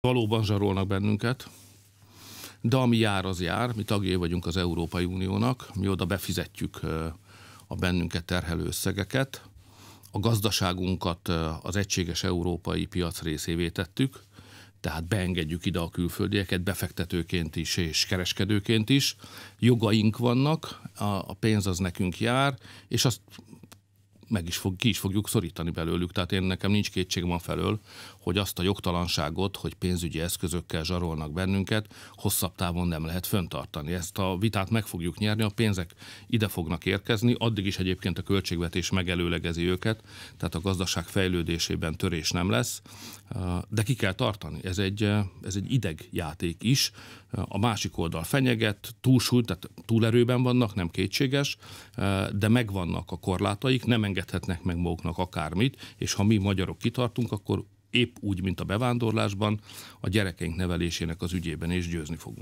Valóban zsarolnak bennünket, de ami jár, az jár. Mi tagjai vagyunk az Európai Uniónak, mi oda befizetjük a bennünket terhelő összegeket. A gazdaságunkat az egységes európai piac részévé tettük, tehát beengedjük ide a külföldieket, befektetőként is és kereskedőként is. Jogaink vannak, a pénz az nekünk jár, és azt meg is fog, ki is fogjuk szorítani belőlük. Tehát én nekem nincs kétségem a felől, hogy azt a jogtalanságot, hogy pénzügyi eszközökkel zsarolnak bennünket, hosszabb távon nem lehet föntartani. Ezt a vitát meg fogjuk nyerni, a pénzek ide fognak érkezni, addig is egyébként a költségvetés megelőlegezi őket, tehát a gazdaság fejlődésében törés nem lesz, de ki kell tartani. Ez egy, ez egy ideg játék is. A másik oldal fenyeget, túlsúly, tehát túlerőben vannak, nem kétséges, de megvannak a korlátaik, nem enged engedhetnek meg maguknak akármit, és ha mi magyarok kitartunk, akkor épp úgy, mint a bevándorlásban, a gyerekeink nevelésének az ügyében is győzni fogunk.